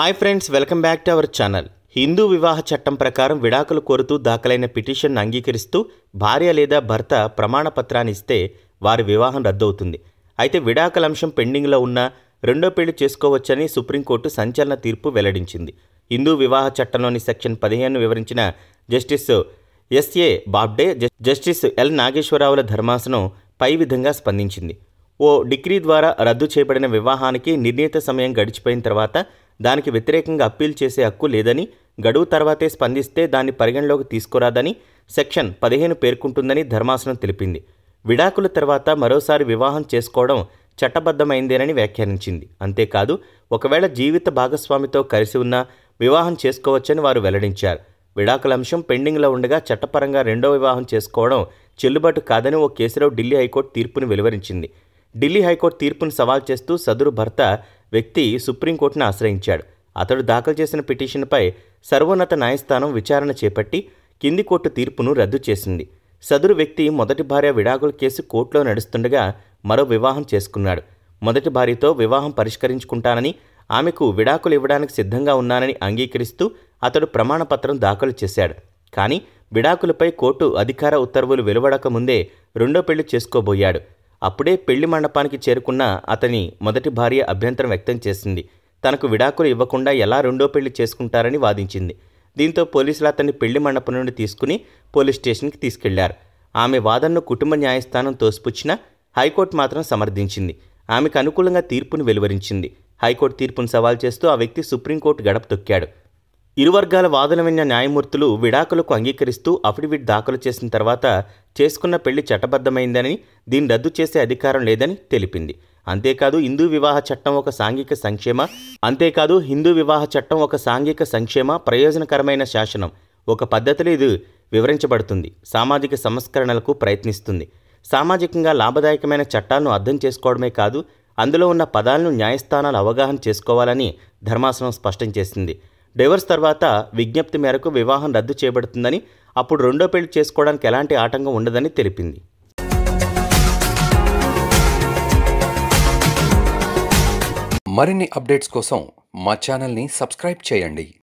hi friends welcome back to our channel Hindu వివాహ చట్టం ప్రకారం విడాకులు కోరుతూ దాఖలైన పిటిషన్ అంగీకరిస్తూ భార్య లేదా భర్త ప్రమాణ పత్రాన్ని ఇస్తే వారి వివాహం రద్దవుతుంది అయితే విడాకుల అంశం పెండింగ్లో ఉన్న రెండో పెళ్లి చేసుకోవచ్చని సుప్రీంకోర్టు సంచలన తీర్పు వెల్లడించింది హిందూ వివాహ చట్టంలోని సెక్షన్ పదిహేను వివరించిన justice SA Bobde justice L నాగేశ్వరరావుల ధర్మాసనం పై విధంగా స్పందించింది ఓ డిగ్రీ ద్వారా రద్దు చేయబడిన వివాహానికి నిర్ణీత సమయం గడిచిపోయిన తర్వాత దానికి వ్యతిరేకంగా అప్పీల్ చేసే హక్కు లేదని గడువు తర్వాతే స్పందిస్తే దాన్ని పరిగణలోకి తీసుకురాదని సెక్షన్ పదిహేను పేర్కొంటుందని ధర్మాసనం తెలిపింది విడాకుల తర్వాత మరోసారి వివాహం చేసుకోవడం చట్టబద్ధమైందేనని వ్యాఖ్యానించింది అంతేకాదు ఒకవేళ జీవిత భాగస్వామితో కలిసి ఉన్నా వివాహం చేసుకోవచ్చని వారు వెల్లడించారు విడాకుల అంశం పెండింగ్లో ఉండగా చట్టపరంగా రెండో వివాహం చేసుకోవడం చెల్లుబాటు కాదని ఓ కేసులో ఢిల్లీ హైకోర్టు తీర్పును వెలువరించింది ఢిల్లీ హైకోర్టు తీర్పును సవాల్ చేస్తూ సదరు భర్త వ్యక్తి సుప్రీంకోర్టును ఆశ్రయించాడు అతడు దాఖలు చేసిన పిటిషన్పై సర్వోన్నత న్యాయస్థానం విచారణ చేపట్టి కింది కోర్టు తీర్పును రద్దు చేసింది సదరు వ్యక్తి మొదటి భార్య విడాకుల కేసు కోర్టులో నడుస్తుండగా మరో వివాహం చేసుకున్నాడు మొదటి భార్యతో వివాహం పరిష్కరించుకుంటానని ఆమెకు విడాకులు ఇవ్వడానికి సిద్ధంగా ఉన్నానని అంగీకరిస్తూ అతడు ప్రమాణపత్రం దాఖలు చేశాడు కానీ విడాకులపై కోర్టు అధికార ఉత్తర్వులు వెలువడకముందే రెండో పెళ్లి చేసుకోబోయాడు అప్పుడే పెళ్లి మండపానికి చేరుకున్న అతని మొదటి భార్య అభ్యంతరం వ్యక్తం చేసింది తనకు విడాకులు ఇవ్వకుండా ఎలా రెండో పెళ్లి చేసుకుంటారని వాదించింది దీంతో పోలీసులు అతన్ని పెళ్లి మండపం నుండి తీసుకుని పోలీస్ స్టేషన్కి తీసుకెళ్లారు ఆమె వాదనను కుటుంబ న్యాయస్థానం తోసిపుచ్చినా హైకోర్టు మాత్రం సమర్థించింది ఆమెకు అనుకూలంగా తీర్పును వెలువరించింది హైకోర్టు తీర్పును సవాల్ చేస్తూ ఆ వ్యక్తి సుప్రీంకోర్టు గడప తొక్కాడు ఇరు వర్గాల వాదన విన్న న్యాయమూర్తులు విడాకులకు అంగీకరిస్తూ అఫిడవిట్ దాఖలు చేసిన తర్వాత చేసుకున్న పెళ్లి చట్టబద్ధమైందని దీన్ని రద్దు చేసే అధికారం లేదని తెలిపింది అంతేకాదు హిందూ వివాహ చట్టం ఒక సాంఘిక సంక్షేమ అంతేకాదు హిందూ వివాహ చట్టం ఒక సాంఘిక సంక్షేమ ప్రయోజనకరమైన శాసనం ఒక పద్ధతిలో ఇది వివరించబడుతుంది సామాజిక సంస్కరణలకు ప్రయత్నిస్తుంది సామాజికంగా లాభదాయకమైన చట్టాలను అర్థం చేసుకోవడమే కాదు అందులో ఉన్న పదాలను న్యాయస్థానాలు అవగాహన చేసుకోవాలని ధర్మాసనం స్పష్టం చేసింది డైవర్స్ తర్వాత విజ్ఞప్తి మేరకు వివాహం రద్దు చేయబడుతుందని అప్పుడు రెండో పెళ్లి చేసుకోవడానికి ఎలాంటి ఆటంకం ఉండదని తెలిపింది మరిన్ని అప్డేట్స్ కోసం మా ఛానల్ని సబ్స్క్రైబ్ చేయండి